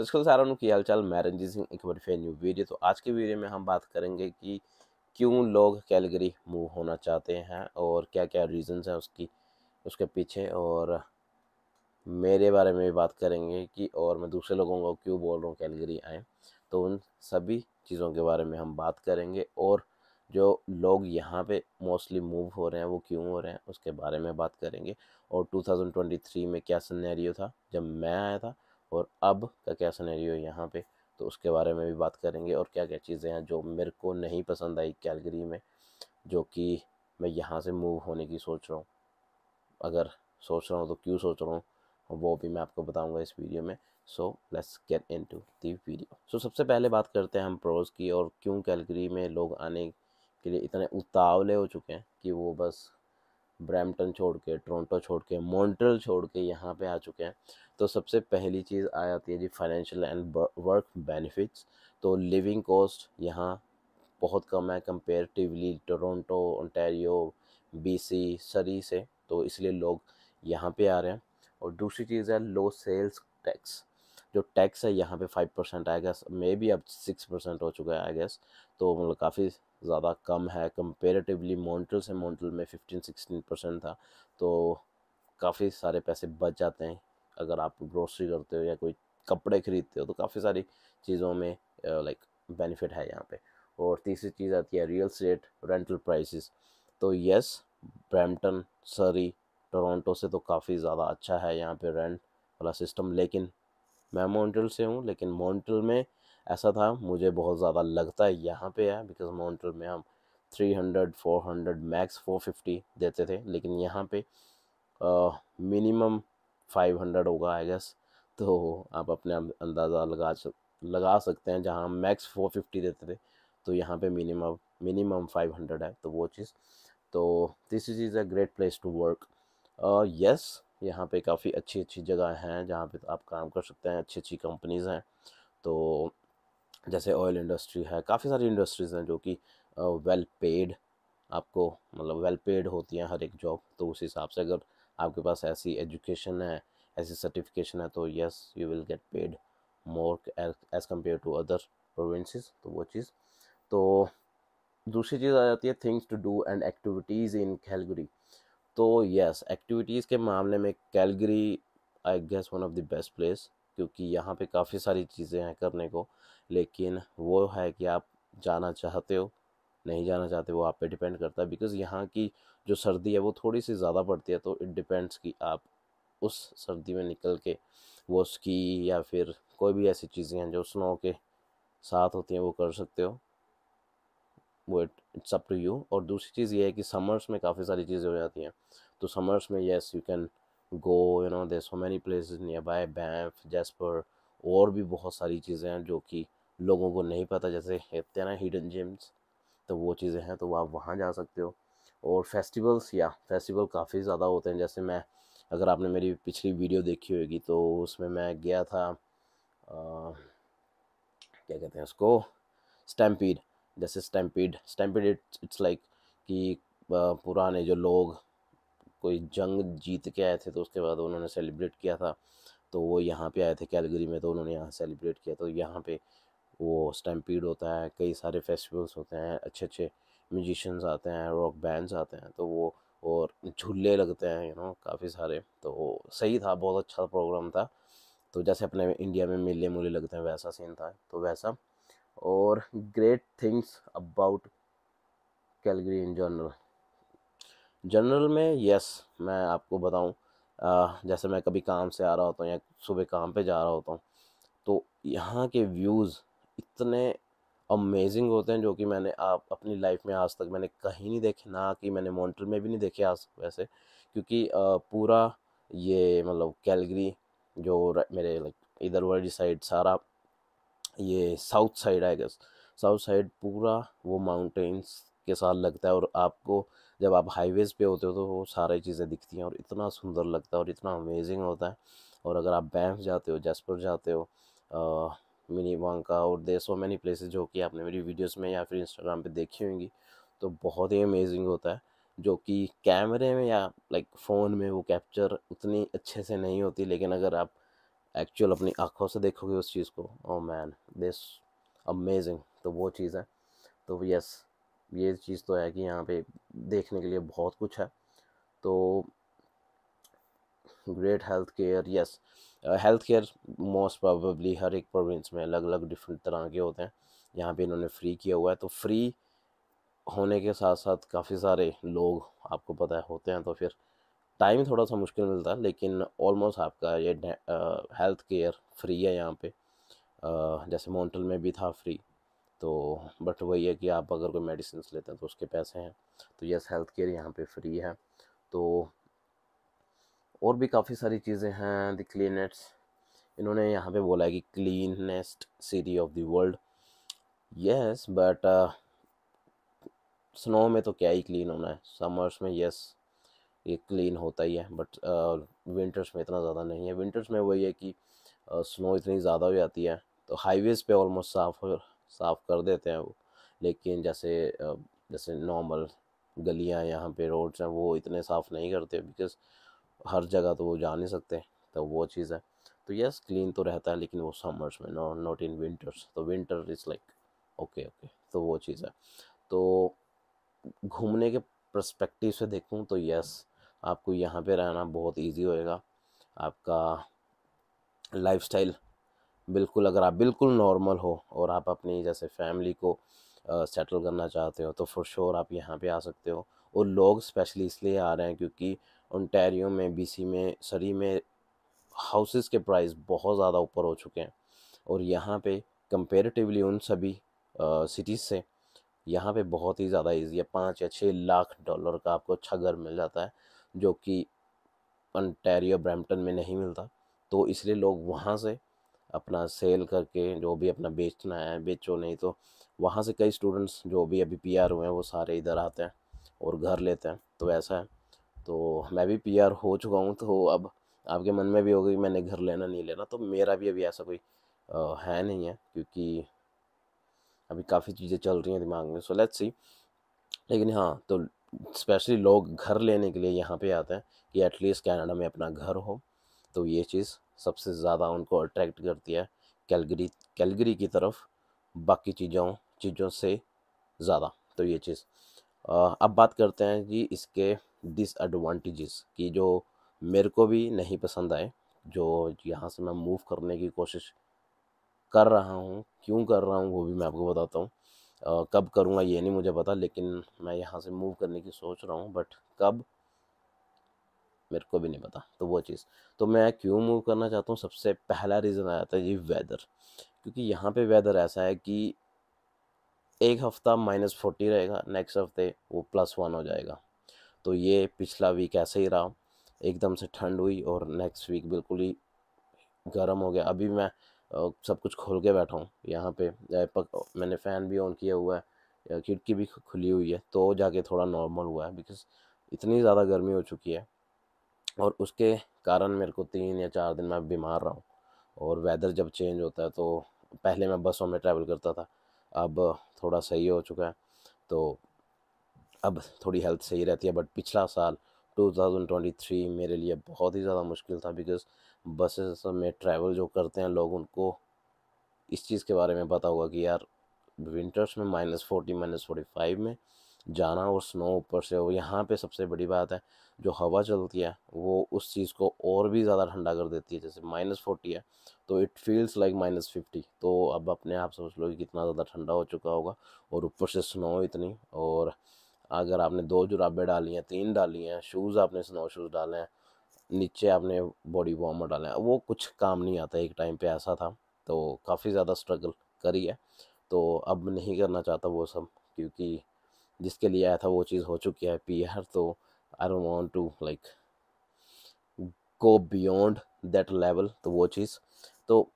physical तो सारों की हालचाल मैं रंजीत सिंह एक बार फिर न्यू वीडियो तो आज की वीडियो में हम बात करेंगे कि क्यों लोग कैलगरी मूव होना चाहते हैं और क्या क्या रीज़न्स हैं उसकी उसके पीछे और मेरे बारे में भी बात करेंगे कि और मैं दूसरे लोगों को क्यों बोल रहा हूँ कैलगरी आए तो उन सभी चीज़ों के बारे में हम बात करेंगे और जो लोग यहाँ पे मोस्टली मूव हो रहे हैं वो क्यों हो रहे हैं उसके बारे में बात करेंगे और 2023 में क्या सन्नेरियो था जब मैं आया था और अब का क्या सनेरियो है यहाँ पे तो उसके बारे में भी बात करेंगे और क्या क्या चीज़ें हैं जो मेरे को नहीं पसंद आई कैलगरी में जो कि मैं यहाँ से मूव होने की सोच रहा हूँ अगर सोच रहा हूँ तो क्यों सोच रहा हूँ वो भी मैं आपको बताऊँगा इस वीडियो में so let's get into the video so सबसे पहले बात करते हैं हम प्रोज की और क्यों कैलगरी में लोग आने के लिए इतने उतावले हो चुके हैं कि वो बस ब्रैम्पटन छोड़ के टोरंटो छोड़ के मॉन्ट्रल छोड़ के यहाँ पे आ चुके हैं तो सबसे पहली चीज़ आ जाती है जी फाइनेंशियल एंड वर्क बेनिफिट्स तो लिविंग कॉस्ट यहाँ बहुत कम है कंपेरेटिवली टोरंटो बी बीसी सरी से तो इसलिए लोग यहाँ पे आ रहे हैं और दूसरी चीज़ है लो सेल्स टैक्स जो टैक्स है यहाँ पे फाइव परसेंट आएगा मे बी अब सिक्स परसेंट हो चुका है आई गेस तो मतलब काफ़ी ज़्यादा कम है कंपेरेटिवली मॉन्ट्रल से मॉन्ट्रल में फिफ्टीन सिक्सटीन परसेंट था तो काफ़ी सारे पैसे बच जाते हैं अगर आप ग्रोसरी करते हो या कोई कपड़े खरीदते हो तो काफ़ी सारी चीज़ों में लाइक बेनिफिट है यहाँ पे और तीसरी चीज़ आती है रियल स्टेट रेंटल प्राइसेस तो यस ब्रैम्पटन सरी टोरंटो से तो काफ़ी ज़्यादा अच्छा है यहाँ पे रेंट वाला सिस्टम लेकिन मैं मॉन्ट्रल से हूँ लेकिन मॉन्ट्रल में ऐसा था मुझे बहुत ज़्यादा लगता है यहाँ पे है बिकॉज मॉन्ट्रल में हम 300 400 मैक्स 450 देते थे लेकिन यहाँ पे मिनिमम 500 होगा आई गेस तो आप अपने अं-, अंदाज़ा लगा लगा सकते हैं जहाँ मैक्स 450 देते थे तो यहाँ पे मिनिमम मिनिमम 500 है तो वो चीज़ तो this is a great place to work yes यहाँ पे काफ़ी अच्छी अच्छी जगह हैं जहाँ पे आप काम कर सकते हैं अच्छी अच्छी कंपनीज़ हैं तो जैसे ऑयल इंडस्ट्री है काफ़ी सारी इंडस्ट्रीज़ हैं जो कि वेल पेड आपको मतलब वेल पेड होती हैं हर एक जॉब तो उस हिसाब से अगर आपके पास ऐसी एजुकेशन है ऐसी सर्टिफिकेशन है तो yes you will get paid more as compare to other provinces तो वो चीज़ तो दूसरी चीज़ आ जाती है things to do and activities in Calgary तो यस एक्टिविटीज़ के मामले में Calgary I guess one of the best place क्योंकि यहाँ पे काफ़ी सारी चीज़ें हैं करने को लेकिन वो है कि आप जाना चाहते हो नहीं जाना चाहते वो आप पे डिपेंड करता है बिकॉज़ यहाँ की जो सर्दी है वो थोड़ी सी ज़्यादा पड़ती है तो इट डिपेंड्स कि आप उस सर्दी में निकल के वो स्की या फिर कोई भी ऐसी चीज़ें हैं जो स्नो के साथ होती हैं वो कर सकते हो वो it it's up to you और दूसरी चीज़ ये है कि समर्स में काफ़ी सारी चीज़ें हो जाती हैं तो समर्स में yes you can go you know there so many place nearby Banff Jasper और भी बहुत सारी चीज़ें हैं जो कि लोगों को नहीं पता जैसे कहते हैं ना हिडन जिम्स तो वो चीज़ें हैं तो आप वहाँ जा सकते हो और फेस्टिवल्स या फेस्टिवल काफ़ी ज़्यादा होते हैं जैसे मैं अगर आपने मेरी पिछली वीडियो देखी होगी तो उसमें मैं गया था आ, क्या कहते हैं उसको स्टैम्पीड जैसे stampede stampede it's it's like कि पुराने जो लोग कोई जंग जीत के आए थे तो उसके बाद उन्होंने सेलिब्रेट किया था तो वो यहाँ पे आए थे कैलगरी में तो उन्होंने यहाँ सेलिब्रेट किया तो यहाँ पे वो स्टैम्पीड होता है कई सारे फेस्टिवल्स होते हैं अच्छे अच्छे म्यूजिशंस आते हैं रॉक बैंड्स आते हैं तो वो और झूले लगते हैं यू नो काफ़ी सारे तो सही था बहुत अच्छा प्रोग्राम था तो जैसे अपने इंडिया में मेले मूले लगते हैं वैसा सीन था तो वैसा और great things about Calgary in general general में यस मैं आपको बताऊं जैसे मैं कभी काम से आ रहा होता हूँ या सुबह काम पे जा रहा होता हूँ तो यहाँ के व्यूज़ इतने अमेजिंग होते हैं जो कि मैंने आप अपनी लाइफ में आज तक मैंने कहीं नहीं देखे ना कि मैंने मॉन्ट्रल में भी नहीं देखे आज तक वैसे क्योंकि पूरा ये मतलब कैलगरी जो मेरे इधर वाली साइड सारा ये south side I guess south side पूरा वो माउंटेन्स के साथ लगता है और आपको जब आप हाईवेज़ पे होते हो तो वो सारी चीज़ें दिखती हैं और इतना सुंदर लगता है और इतना अमेजिंग होता है और अगर आप बैंस जाते हो जसपुर जाते हो मिनी मांका और देर सो मैनी प्लेसेस जो कि आपने मेरी वीडियोस में या फिर इंस्टाग्राम पे देखी होंगी तो बहुत ही अमेजिंग होता है जो कि कैमरे में या लाइक फ़ोन में वो कैप्चर उतनी अच्छे से नहीं होती लेकिन अगर आप एक्चुअल अपनी आँखों से देखोगे उस चीज़ को ओ मैन दिस अमेजिंग तो वो चीज़ है तो यस ये चीज़ तो है कि यहाँ पे देखने के लिए बहुत कुछ है तो great health care yes health care most probably हर एक प्रोविंस में अलग अलग डिफरेंट तरह के होते हैं यहाँ पे इन्होंने फ्री किया हुआ है तो फ्री होने के साथ साथ काफ़ी सारे लोग आपको पता है होते हैं तो फिर टाइम थोड़ा सा मुश्किल मिलता है लेकिन ऑलमोस्ट आपका ये हेल्थ केयर फ्री है यहाँ पे जैसे मॉन्टल में भी था फ्री तो बट वही है कि आप अगर कोई मेडिसिन लेते हैं तो उसके पैसे हैं तो यस हेल्थ केयर यहाँ पे फ्री है तो और भी काफ़ी सारी चीज़ें हैं द क्लीनेट्स इन्होंने यहाँ पे बोला है कि cleanest city of the world yes but snow में तो क्या ही क्लीन होना है समर्स में यस ये क्लीन होता ही है बट विंटर्स uh, में इतना ज़्यादा नहीं है विंटर्स में वही है कि स्नो uh, इतनी ज़्यादा हो जाती है तो हाईवेज़ पे ऑलमोस्ट साफ साफ कर देते हैं वो लेकिन जैसे uh, जैसे नॉर्मल गलियाँ यहाँ पे रोड्स हैं वो इतने साफ नहीं करते बिकॉज हर जगह तो वो जा नहीं सकते तो वो चीज़ है तो यस क्लीन तो रहता है लेकिन वो समर्स में नॉट नॉट इन विंटर्स तो winter is like okay okay तो वो चीज़ है तो घूमने के प्रस्पेक्टिव से देखूँ तो यस आपको यहाँ पे रहना बहुत इजी होएगा आपका लाइफ बिल्कुल अगर आप बिल्कुल नॉर्मल हो और आप अपनी जैसे फैमिली को सेटल करना चाहते हो तो फॉर श्योर आप यहाँ पे आ सकते हो और लोग स्पेशली इसलिए आ रहे हैं क्योंकि ओंटेरियो में बीसी में सरी में हाउसेस के प्राइस बहुत ज़्यादा ऊपर हो चुके हैं और यहाँ पे कंपेरेटिवली उन सभी सिटीज़ से यहाँ पे बहुत ही ज़्यादा इजी है पाँच या छः लाख डॉलर का आपको अच्छा घर मिल जाता है जो कि ओंटेरियो ब्रैम्पटन में नहीं मिलता तो इसलिए लोग वहाँ से अपना सेल करके जो भी अपना बेचना है बेचो नहीं तो वहाँ से कई स्टूडेंट्स जो भी अभी पी हुए हैं वो सारे इधर आते हैं और घर लेते हैं तो ऐसा है तो मैं भी पी हो चुका हूँ तो अब आपके मन में भी होगा कि मैंने घर लेना नहीं लेना तो मेरा भी अभी ऐसा कोई आ, है नहीं है क्योंकि अभी काफ़ी चीज़ें चल रही हैं दिमाग में सो लेट्स सी लेकिन हाँ तो स्पेशली लोग घर लेने के लिए यहाँ पे आते हैं कि एटलीस्ट कनाडा में अपना घर हो तो ये चीज़ सबसे ज़्यादा उनको अट्रैक्ट करती है कैलगरी कैलगरी की तरफ बाकी चीज़ों चीज़ों से ज़्यादा तो ये चीज़ अब बात करते हैं जी इसके डिसएडवांटेजेस कि जो मेरे को भी नहीं पसंद आए जो यहाँ से मैं मूव करने की कोशिश कर रहा हूँ क्यों कर रहा हूँ वो भी मैं आपको बताता हूँ कब करूँगा ये नहीं मुझे पता लेकिन मैं यहाँ से मूव करने की सोच रहा हूँ बट कब मेरे को भी नहीं पता तो वो चीज़ तो मैं क्यों मूव करना चाहता हूँ सबसे पहला रीज़न आ जाता है ये वेदर क्योंकि यहाँ पे वेदर ऐसा है कि एक हफ़्ता माइनस फोर्टी रहेगा नेक्स्ट हफ्ते वो प्लस वन हो जाएगा तो ये पिछला वीक ऐसे ही रहा एकदम से ठंड हुई और नेक्स्ट वीक बिल्कुल ही गर्म हो गया अभी मैं सब कुछ खोल के बैठा हूँ यहाँ पे पक, मैंने फ़ैन भी ऑन किया हुआ है खिड़की भी खुली हुई है तो जाके थोड़ा नॉर्मल हुआ है बिकॉज इतनी ज़्यादा गर्मी हो चुकी है और उसके कारण मेरे को तीन या चार दिन मैं बीमार रहा हूँ और वेदर जब चेंज होता है तो पहले मैं बसों में ट्रैवल करता था अब थोड़ा सही हो चुका है तो अब थोड़ी हेल्थ सही रहती है बट पिछला साल 2023 मेरे लिए बहुत ही ज़्यादा मुश्किल था बिकॉज बसेस में ट्रैवल जो करते हैं लोग उनको इस चीज़ के बारे में पता होगा कि यार विंटर्स में minus forty minus forty five में जाना और स्नो ऊपर से हो यहाँ पे सबसे बड़ी बात है जो हवा चलती है वो उस चीज़ को और भी ज़्यादा ठंडा कर देती है जैसे माइनस फोर्टी है तो it feels like minus fifty तो अब अपने आप समझ लो कि कितना ज़्यादा ठंडा हो चुका होगा और ऊपर से स्नो इतनी और अगर आपने दो जुराबे डाली हैं तीन डाली हैं शूज़ आपने स्नो शूज़ डाले हैं नीचे आपने बॉडी वार्मर डाले हैं वो कुछ काम नहीं आता एक टाइम पे ऐसा था तो काफ़ी ज़्यादा स्ट्रगल करी है तो अब नहीं करना चाहता वो सब क्योंकि जिसके लिए आया था वो चीज़ हो चुकी है पी आर तो I don't want to like go beyond that level तो वो चीज़ तो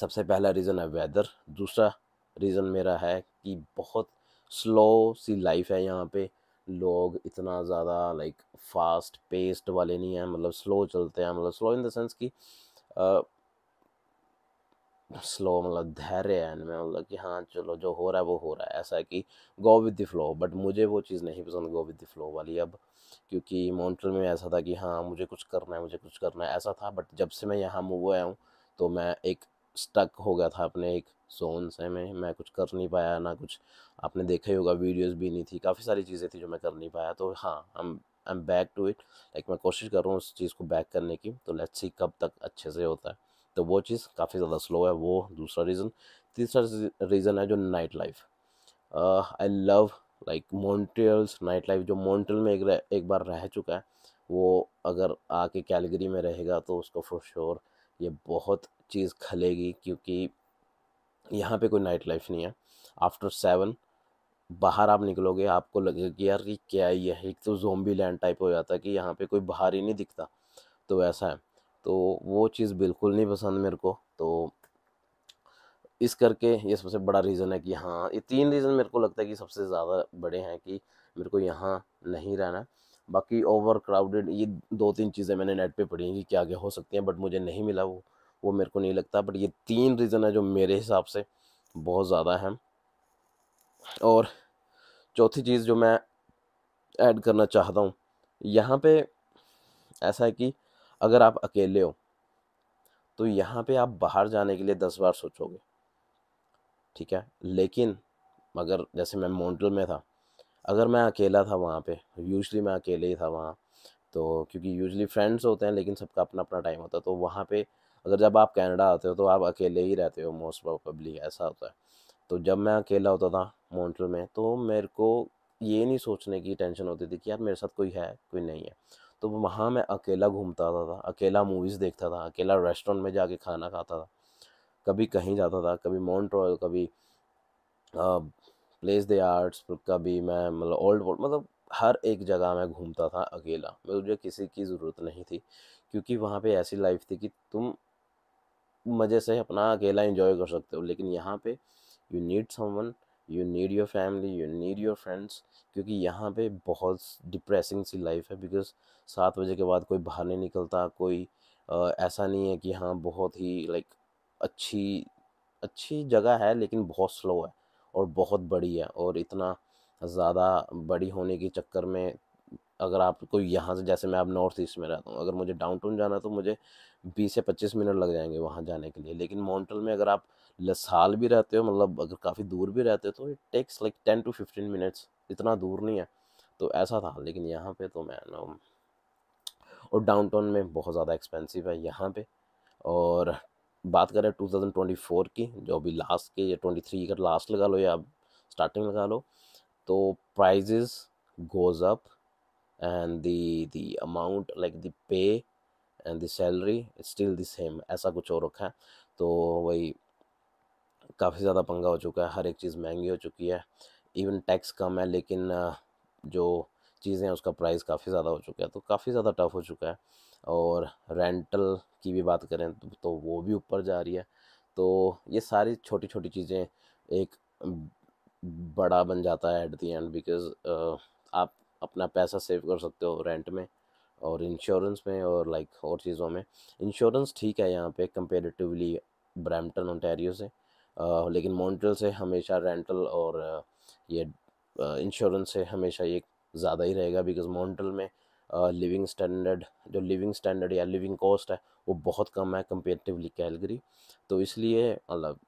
सबसे पहला रीज़न है वेदर दूसरा रीज़न मेरा है कि बहुत स्लो सी लाइफ है यहाँ पे लोग इतना ज़्यादा लाइक फास्ट पेस्ड वाले नहीं हैं मतलब स्लो चलते हैं मतलब स्लो इन द सेंस कि स्लो मतलब धैर्य है इनमें मतलब कि हाँ चलो जो हो रहा है वो हो रहा है ऐसा है कि go with the flow but मुझे वो चीज़ नहीं पसंद गो विद द फ्लो वाली अब क्योंकि मॉन्ट्रल में ऐसा था कि हाँ मुझे कुछ करना है मुझे कुछ करना है ऐसा था बट जब से मैं यहाँ मूव आया हूँ तो मैं एक स्टक हो गया था अपने एक सोन से मैं मैं कुछ कर नहीं पाया ना कुछ आपने देखा ही होगा वीडियोस भी नहीं थी काफ़ी सारी चीज़ें थी जो मैं कर नहीं पाया तो हाँ I am back to it like मैं कोशिश कर रहा हूँ उस चीज़ को बैक करने की तो लेट्स सी कब तक अच्छे से होता है तो वो चीज़ काफ़ी ज़्यादा स्लो है वो दूसरा रीज़न तीसरा रीज़न है जो night life I love like Montreal's night life जो मोन्टल में एक रह, एक बार रह चुका है वो अगर आके कैलगरी में रहेगा तो उसको फॉर श्योर ये बहुत चीज़ खलेगी क्योंकि यहाँ पे कोई नाइट लाइफ नहीं है आफ्टर सेवन बाहर आप निकलोगे आपको लगेगा कि यार क्या ही है एक तो जोम्बी लैंड टाइप हो जाता है कि यहाँ पे कोई बाहर ही नहीं दिखता तो वैसा है तो वो चीज़ बिल्कुल नहीं पसंद मेरे को तो इस करके ये सबसे बड़ा रीज़न है कि हाँ ये तीन रीज़न मेरे को लगता है कि सबसे ज़्यादा बड़े हैं कि मेरे को यहाँ नहीं रहना बाकी ओवर क्राउडेड ये दो तीन चीज़ें मैंने नेट पे पढ़ी हैं कि क्या क्या हो सकती हैं बट मुझे नहीं मिला वो वो मेरे को नहीं लगता बट ये तीन रीज़न है जो मेरे हिसाब से बहुत ज़्यादा है और चौथी चीज़ जो मैं ऐड करना चाहता हूँ यहाँ पे ऐसा है कि अगर आप अकेले हो तो यहाँ पे आप बाहर जाने के लिए दस बार सोचोगे ठीक है लेकिन अगर जैसे मैं मॉन्ट्रल में था अगर मैं अकेला था वहाँ पे यूजली मैं अकेले ही था वहाँ तो क्योंकि यूजली फ्रेंड्स होते हैं लेकिन सबका अपना अपना टाइम होता है तो वहाँ पे अगर जब आप कनाडा आते हो तो आप अकेले ही रहते हो मोस्ट प्रॉबली ऐसा होता है तो जब मैं अकेला होता था मॉन्ट्रल में तो मेरे को ये नहीं सोचने की टेंशन होती थी कि यार मेरे साथ कोई है कोई नहीं है तो वहाँ मैं अकेला घूमता था, था अकेला मूवीज़ देखता था अकेला रेस्टोरेंट में जाके खाना खाता था कभी कहीं जाता था कभी माउंट कभी प्लेस दे आर्ट्स कभी मैं मतलब ओल्ड वर्ल्ड मतलब हर एक जगह मैं घूमता था अकेला मुझे किसी की ज़रूरत नहीं थी क्योंकि वहाँ पे ऐसी लाइफ थी कि तुम मज़े से अपना अकेला इन्जॉय कर सकते हो लेकिन यहाँ पे you need someone you need your family you need your friends क्योंकि यहाँ पे बहुत डिप्रेसिंग सी लाइफ है बिकॉज सात बजे के बाद कोई बाहर नहीं निकलता कोई आ, ऐसा नहीं है कि हाँ बहुत ही लाइक अच्छी अच्छी जगह है लेकिन बहुत स्लो है और बहुत बड़ी है और इतना ज़्यादा बड़ी होने के चक्कर में अगर आप कोई यहाँ से जैसे मैं अब नॉर्थ ईस्ट में रहता हूँ अगर मुझे डाउनटाउन जाना तो मुझे बीस से पच्चीस मिनट लग जाएंगे वहाँ जाने के लिए लेकिन मॉन्ट्रल में अगर आप लसाल भी रहते हो मतलब अगर काफ़ी दूर भी रहते हो तो it takes like ten to fifteen minutes इतना दूर नहीं है तो ऐसा था लेकिन यहाँ पर तो मैं ना और टाउन में बहुत ज़्यादा एक्सपेंसिव है यहाँ पर और बात करें फोर की जो अभी लास्ट के या थ्री अगर लास्ट लगा लो या स्टार्टिंग लगा लो तो prices goes up and the the amount like the pay and the salary it's still the same ऐसा कुछ और रखा है तो वही काफ़ी ज़्यादा पंगा हो चुका है हर एक चीज़ महंगी हो चुकी है इवन टैक्स कम है लेकिन जो चीज़ें उसका प्राइस काफ़ी ज़्यादा हो चुका है तो काफ़ी ज़्यादा टफ हो चुका है और रेंटल की भी बात करें तो, तो वो भी ऊपर जा रही है तो ये सारी छोटी छोटी चीज़ें एक बड़ा बन जाता है एट दी एंड बिकॉज आप अपना पैसा सेव कर सकते हो रेंट में और इंश्योरेंस में और लाइक और चीज़ों में इंश्योरेंस ठीक है यहाँ पे कंपेरेटिवली ब्रैम्पटन ओंटेरियो से आ, लेकिन मॉन्ट्रल से हमेशा रेंटल और ये इंश्योरेंस से हमेशा ये ज़्यादा ही रहेगा बिकॉज मॉन्ट्रल में लिविंग स्टैंडर्ड जो लिविंग स्टैंडर्ड या लिविंग कॉस्ट है वो बहुत कम है कंपेरेटिवली कैलगरी तो इसलिए मतलब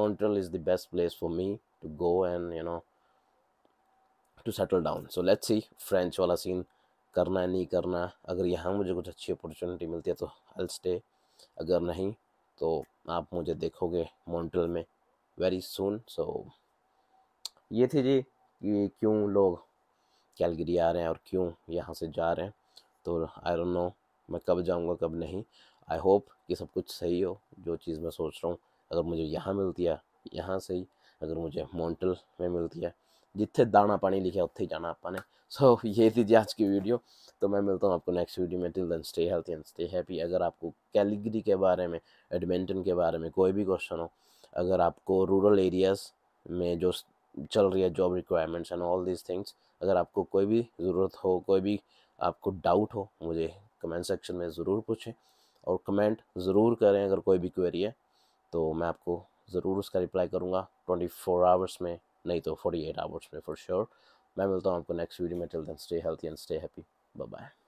Montreal is the best place for me to go and you know to settle down so let's see french वाला सीन करना है नहीं करना अगर यहाँ मुझे कुछ अच्छी अपॉर्चुनिटी मिलती है तो आई स्टे अगर नहीं तो आप मुझे देखोगे मॉन्ट्रल में वेरी सुन सो ये थी जी कि क्यों लोग कैलगरी आ रहे हैं और क्यों यहाँ से जा रहे हैं तो आई डोंट नो मैं कब जाऊँगा कब नहीं आई होप कि सब कुछ सही हो जो चीज़ मैं सोच रहा हूँ अगर मुझे यहाँ मिलती है यहाँ से ही अगर मुझे मॉन्टल में मिलती है जिथे दाना पानी लिखे उत्थे ही जाना आपने ने सो so, ये थी जी आज की वीडियो तो मैं मिलता हूँ आपको नेक्स्ट वीडियो में till then stay healthy and stay happy अगर आपको कैलिगरी के बारे में एडमिंटन के बारे में कोई भी क्वेश्चन हो अगर आपको रूरल एरियाज़ में जो चल रही है job requirements and all these things अगर आपको कोई भी ज़रूरत हो कोई भी आपको डाउट हो मुझे कमेंट सेक्शन में ज़रूर पूछें और कमेंट ज़रूर करें अगर कोई भी क्वेरी है तो मैं आपको ज़रूर उसका रिप्लाई करूँगा ट्वेंटी फोर आवर्स में नहीं तो 48 आवर्स में फॉर श्योर मैं मिलता हूँ आपको नेक्स्ट वीडियो में till then stay healthy and stay happy bye bye